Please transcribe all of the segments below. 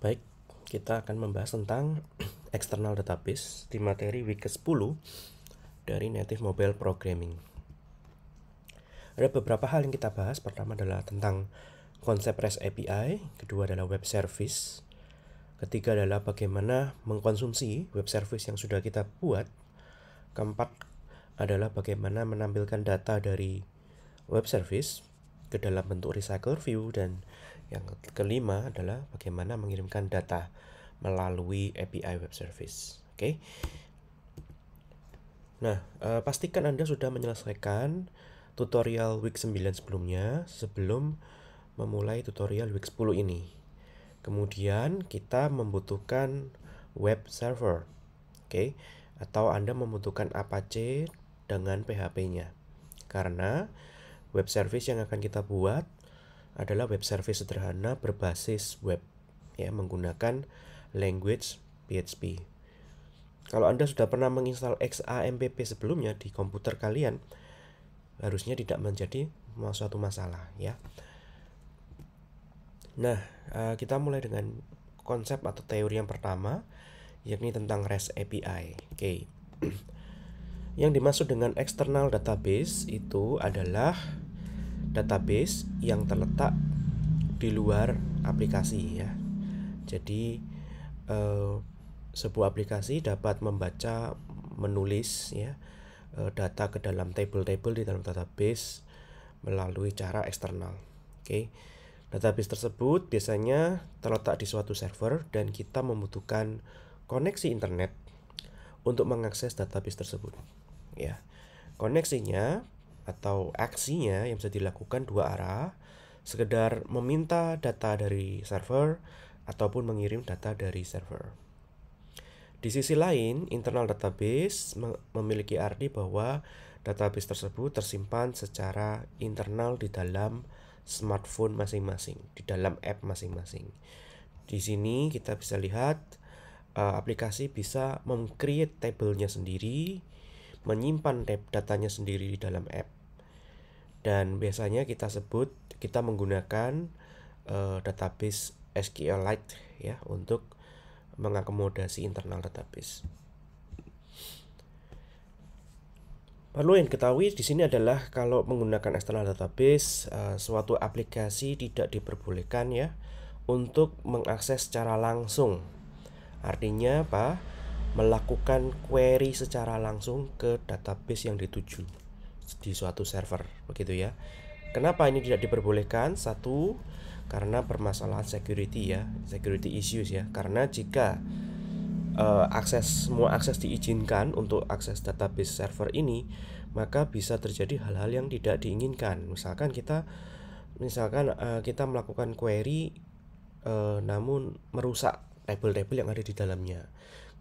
Baik, kita akan membahas tentang external database di materi week ke-10 dari Native Mobile Programming. Ada beberapa hal yang kita bahas. Pertama adalah tentang konsep REST API, kedua adalah web service, ketiga adalah bagaimana mengkonsumsi web service yang sudah kita buat, keempat adalah bagaimana menampilkan data dari web service, ke dalam bentuk recycle view dan yang kelima adalah bagaimana mengirimkan data melalui API web service. Oke. Okay? Nah, eh, pastikan Anda sudah menyelesaikan tutorial week 9 sebelumnya sebelum memulai tutorial week 10 ini. Kemudian kita membutuhkan web server. Oke, okay? atau Anda membutuhkan Apache dengan PHP-nya. Karena Web service yang akan kita buat adalah web service sederhana berbasis web ya menggunakan language PHP. Kalau Anda sudah pernah menginstal XAMPP sebelumnya di komputer kalian, harusnya tidak menjadi suatu masalah ya. Nah, eh, kita mulai dengan konsep atau teori yang pertama yakni tentang REST API. Oke. Okay. Yang dimaksud dengan external database itu adalah database yang terletak di luar aplikasi ya. Jadi eh, sebuah aplikasi dapat membaca, menulis ya eh, data ke dalam table-table di dalam database melalui cara eksternal. Oke. Database tersebut biasanya terletak di suatu server dan kita membutuhkan koneksi internet untuk mengakses database tersebut. Ya. Koneksinya atau aksinya yang bisa dilakukan dua arah, sekedar meminta data dari server ataupun mengirim data dari server. Di sisi lain, internal database memiliki arti bahwa database tersebut tersimpan secara internal di dalam smartphone masing-masing, di dalam app masing-masing. Di sini kita bisa lihat uh, aplikasi bisa mem-create tabelnya sendiri, menyimpan datanya sendiri di dalam app. Dan biasanya kita sebut kita menggunakan uh, database SQLite ya untuk mengakomodasi internal database. Perlu yang ketahui di sini adalah kalau menggunakan external database, uh, suatu aplikasi tidak diperbolehkan ya untuk mengakses secara langsung Artinya apa? Melakukan query secara langsung ke database yang dituju di suatu server, begitu ya. Kenapa ini tidak diperbolehkan? Satu, karena permasalahan security ya, security issues ya. Karena jika uh, akses semua akses diizinkan untuk akses database server ini, maka bisa terjadi hal-hal yang tidak diinginkan. Misalkan kita misalkan uh, kita melakukan query uh, namun merusak table-table yang ada di dalamnya.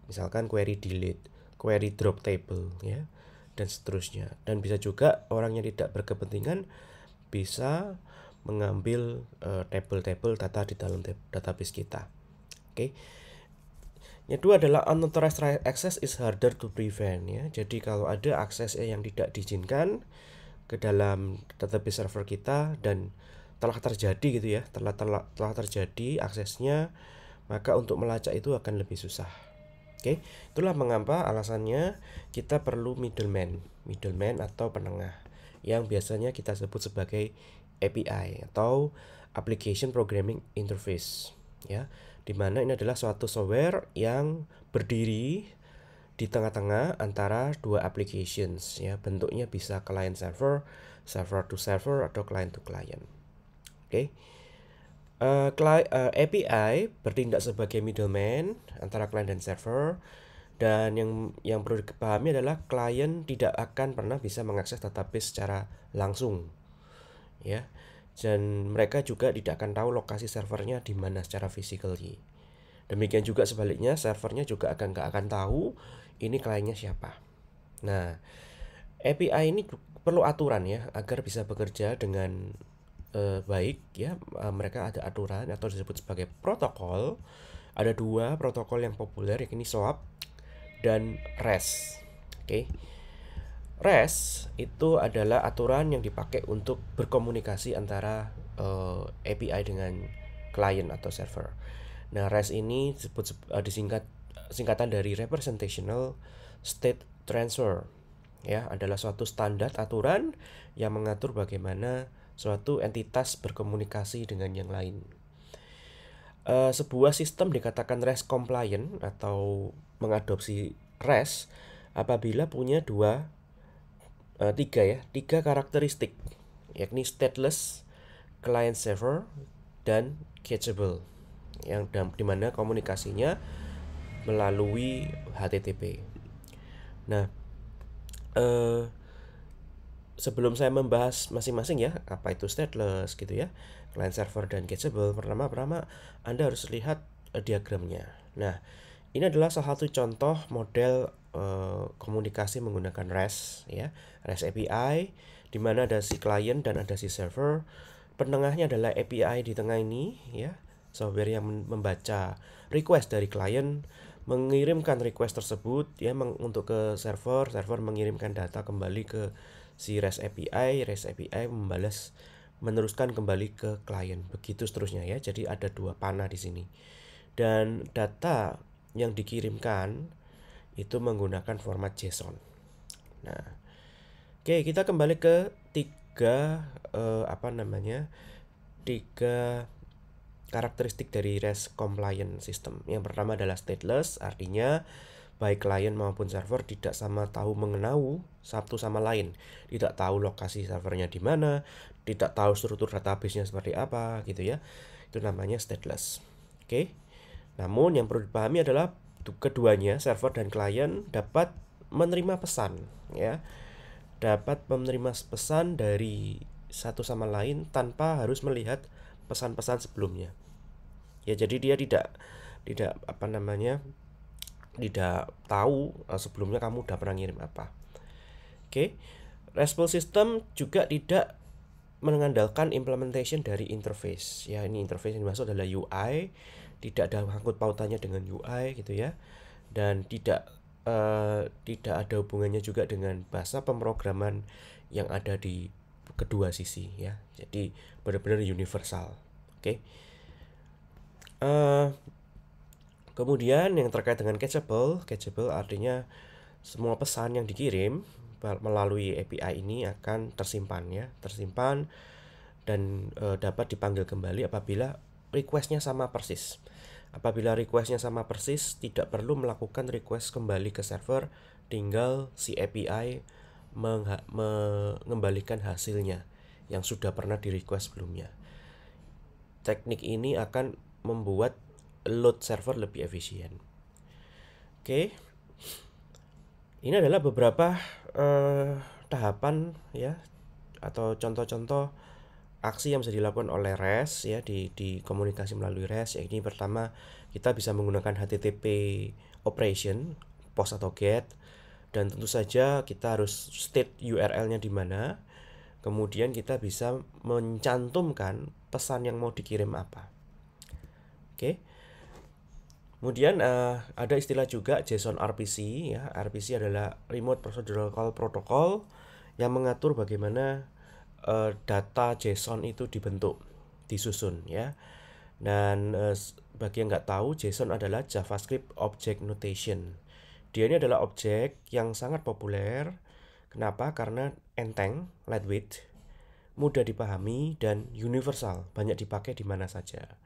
Misalkan query delete, query drop table ya dan seterusnya. Dan bisa juga orang yang tidak berkepentingan bisa mengambil eh, table-table uh, data di dalam database kita. Oke. Okay. Yang kedua adalah unauthorized access is harder to prevent ya. Jadi kalau ada akses yang tidak diizinkan ke dalam database server kita dan telah terjadi gitu ya, telah telah, telah terjadi aksesnya maka untuk melacak itu akan lebih susah. Oke, itulah mengapa alasannya kita perlu middleman, middleman atau penengah yang biasanya kita sebut sebagai API atau Application Programming Interface ya. Di mana ini adalah suatu software yang berdiri di tengah-tengah antara dua applications ya. Bentuknya bisa client server, server to server atau client to client. Oke. Okay Uh, eh, eh, API bertindak sebagai middleman antara client dan server dan yang yang perlu dipahami adalah client tidak akan pernah bisa mengakses database secara langsung ya dan mereka juga tidak akan tahu lokasi servernya di mana secara physically demikian juga sebaliknya servernya juga akan nggak akan tahu ini kliennya siapa nah API ini perlu aturan ya agar bisa bekerja dengan eh, baik ya eh, mereka ada aturan atau disebut sebagai protokol ada dua protokol yang populer yakni SOAP dan REST oke okay. res itu adalah aturan yang dipakai untuk berkomunikasi antara eh, API dengan client atau server nah REST ini disebut eh, disingkat singkatan dari representational state transfer ya adalah suatu standar aturan yang mengatur bagaimana suatu entitas berkomunikasi dengan yang lain. Uh, sebuah sistem dikatakan REST compliant atau mengadopsi REST apabila punya dua uh, tiga ya tiga karakteristik yakni stateless, client server dan catchable yang dimana komunikasinya melalui HTTP. Nah, eh, sebelum saya membahas masing-masing ya, apa itu stateless gitu ya, client server dan cacheable, pertama-tama Anda harus lihat uh, diagramnya. Nah, ini adalah salah satu contoh model uh, komunikasi menggunakan REST ya, REST API di mana ada si client dan ada si server. Penengahnya adalah API di tengah ini ya, software yang membaca request dari client mengirimkan request tersebut ya untuk ke server, server mengirimkan data kembali ke si REST API, REST API membalas meneruskan kembali ke klien. Begitu seterusnya ya. Jadi ada dua panah di sini. Dan data yang dikirimkan itu menggunakan format JSON. Nah, oke kita kembali ke tiga eh, apa namanya tiga karakteristik dari REST compliant system. Yang pertama adalah stateless, artinya baik klien maupun server tidak sama tahu mengenau satu sama lain, tidak tahu lokasi servernya di mana, tidak tahu struktur database-nya seperti apa gitu ya. Itu namanya stateless. Oke. Namun yang perlu dipahami adalah keduanya server dan klien dapat menerima pesan ya. Dapat menerima pesan dari satu sama lain tanpa harus melihat pesan-pesan sebelumnya. Ya jadi dia tidak tidak apa namanya tidak tahu eh, sebelumnya kamu udah pernah ngirim apa. Oke. Respon system juga tidak mengandalkan implementation dari interface. Ya, ini interface yang dimaksud adalah UI, tidak ada angkut pautannya dengan UI gitu ya. Dan tidak uh, tidak ada hubungannya juga dengan bahasa pemrograman yang ada di kedua sisi ya. Jadi benar-benar universal. Oke. Okay. Uh, eh, Kemudian yang terkait dengan catchable, catchable artinya semua pesan yang dikirim melalui API ini akan tersimpan ya, tersimpan dan e, dapat dipanggil kembali apabila requestnya sama persis. Apabila requestnya sama persis, tidak perlu melakukan request kembali ke server, tinggal si API mengembalikan hasilnya yang sudah pernah di request sebelumnya. Teknik ini akan membuat load server lebih efisien. Oke. Okay. Ini adalah beberapa uh, tahapan ya atau contoh-contoh aksi yang bisa dilakukan oleh REST ya di di komunikasi melalui REST. Ya, ini pertama kita bisa menggunakan HTTP operation, post atau get dan tentu saja kita harus state URL-nya di mana. Kemudian kita bisa mencantumkan pesan yang mau dikirim apa. Oke. Okay. Kemudian uh, ada istilah juga JSON RPC ya. RPC adalah Remote Procedural Call Protocol yang mengatur bagaimana uh, data JSON itu dibentuk, disusun ya. Dan uh, bagi yang nggak tahu, JSON adalah JavaScript Object Notation. Dia ini adalah objek yang sangat populer. Kenapa? Karena enteng, lightweight, mudah dipahami dan universal, banyak dipakai di mana saja.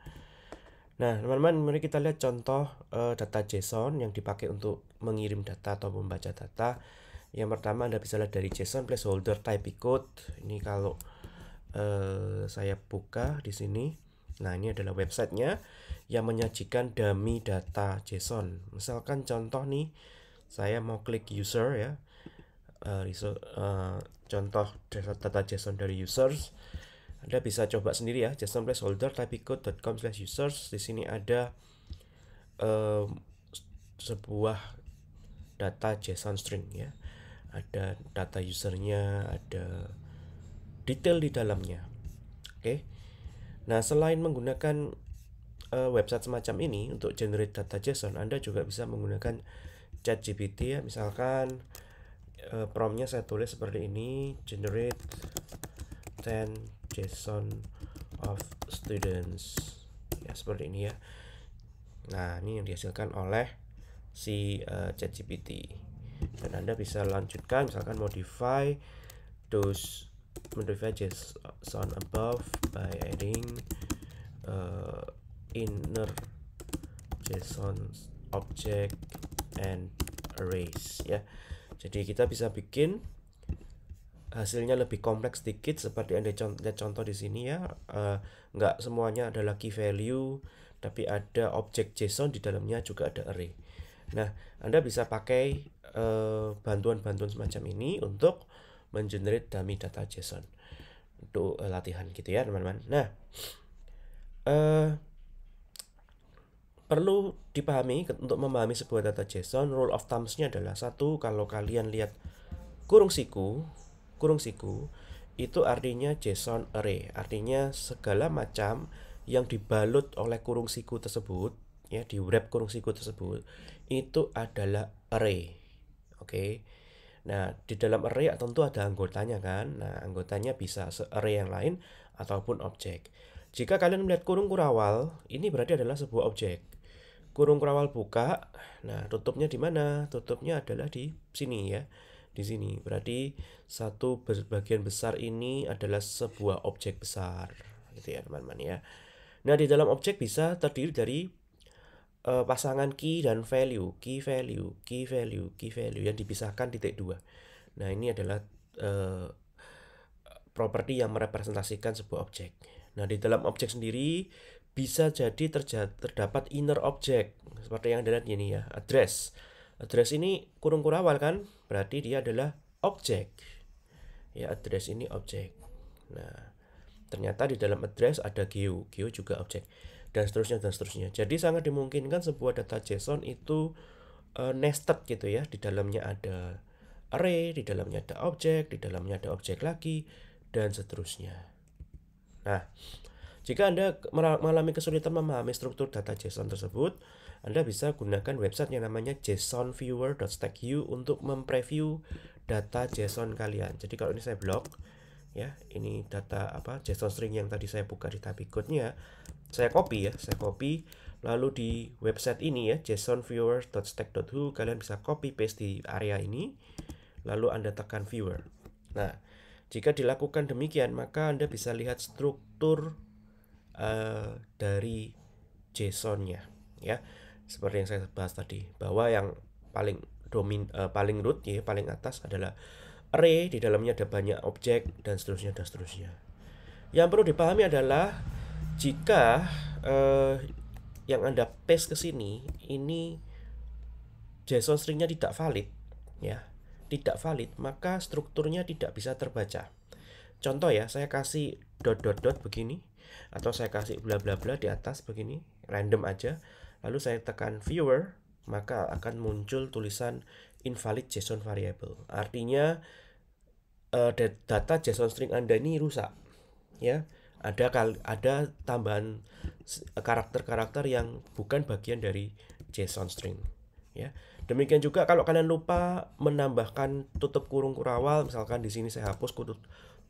Nah, teman-teman, mari kita lihat contoh uh, data JSON yang dipakai untuk mengirim data atau membaca data. Yang pertama Anda bisa lihat dari JSON placeholder type code. Ini kalau uh, saya buka di sini. Nah, ini adalah websitenya yang menyajikan dummy data JSON. Misalkan contoh nih, saya mau klik user ya. Uh, uh, contoh data JSON dari users anda bisa coba sendiri ya, JSON placeholder typecode.com slash users. Di sini ada um, sebuah data JSON string ya. Ada data usernya, ada detail di dalamnya. Oke. Okay. Nah, selain menggunakan uh, website semacam ini untuk generate data JSON, Anda juga bisa menggunakan chat gpt ya. Misalkan uh, promptnya saya tulis seperti ini, generate 10 JSON of students ya seperti ini ya nah ini yang dihasilkan oleh si uh, ChatGPT dan anda bisa lanjutkan misalkan modify those modify JSON above by adding uh, inner JSON object and arrays ya jadi kita bisa bikin hasilnya lebih kompleks sedikit seperti anda lihat contoh di sini ya uh, nggak semuanya adalah key value tapi ada objek JSON di dalamnya juga ada array nah anda bisa pakai eh, bantuan-bantuan uh, semacam ini untuk mengenerate dummy data JSON untuk uh, latihan gitu ya teman-teman nah uh, perlu dipahami untuk memahami sebuah data JSON rule of thumbs-nya adalah satu kalau kalian lihat kurung siku kurung siku itu artinya JSON array, artinya segala macam yang dibalut oleh kurung siku tersebut, ya di wrap kurung siku tersebut itu adalah array. Oke. Okay? Nah, di dalam array ya tentu ada anggotanya kan. Nah, anggotanya bisa se array yang lain ataupun objek. Jika kalian melihat kurung kurawal, ini berarti adalah sebuah objek. Kurung kurawal buka, nah tutupnya di mana? Tutupnya adalah di sini ya di sini. Berarti satu bagian besar ini adalah sebuah objek besar, gitu ya teman-teman ya. Nah di dalam objek bisa terdiri dari uh, pasangan key dan value, key value, key value, key value yang dipisahkan titik dua. Nah ini adalah uh, properti yang merepresentasikan sebuah objek. Nah, di dalam objek sendiri bisa jadi terdapat inner object seperti yang ada di sini ya, address address ini kurung kurawal kan berarti dia adalah objek ya address ini objek nah ternyata di dalam address ada geo geo juga objek dan seterusnya dan seterusnya jadi sangat dimungkinkan sebuah data JSON itu uh, nested gitu ya di dalamnya ada array di dalamnya ada objek di dalamnya ada objek lagi dan seterusnya nah jika Anda mengalami kesulitan memahami struktur data JSON tersebut, anda bisa gunakan website yang namanya jsonviewer.stacku untuk mempreview data JSON kalian. Jadi kalau ini saya blok, ya ini data apa JSON string yang tadi saya buka di tab berikutnya, saya copy ya, saya copy. Lalu di website ini ya jsonviewer.stack.hu kalian bisa copy paste di area ini, lalu Anda tekan viewer. Nah, jika dilakukan demikian maka Anda bisa lihat struktur uh, dari JSON-nya ya seperti yang saya bahas tadi bahwa yang paling domin uh, paling root ya paling atas adalah array di dalamnya ada banyak objek dan seterusnya dan seterusnya yang perlu dipahami adalah jika uh, yang anda paste ke sini ini JSON stringnya tidak valid ya tidak valid maka strukturnya tidak bisa terbaca contoh ya saya kasih dot dot dot begini atau saya kasih bla bla bla di atas begini random aja lalu saya tekan viewer, maka akan muncul tulisan invalid JSON variable. Artinya eh, data JSON string Anda ini rusak. Ya, ada ada tambahan karakter-karakter yang bukan bagian dari JSON string. Ya. Demikian juga kalau kalian lupa menambahkan tutup kurung kurawal, misalkan di sini saya hapus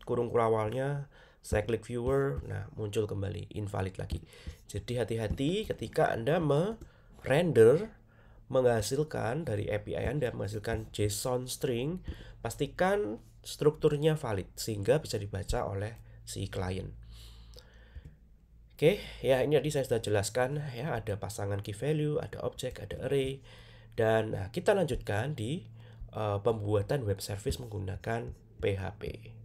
kurung kurawalnya, saya klik viewer nah muncul kembali invalid lagi jadi hati-hati ketika anda merender menghasilkan dari API anda menghasilkan JSON string pastikan strukturnya valid sehingga bisa dibaca oleh si klien Oke, ya ini tadi saya sudah jelaskan ya ada pasangan key value, ada objek, ada array dan nah, kita lanjutkan di uh, pembuatan web service menggunakan PHP.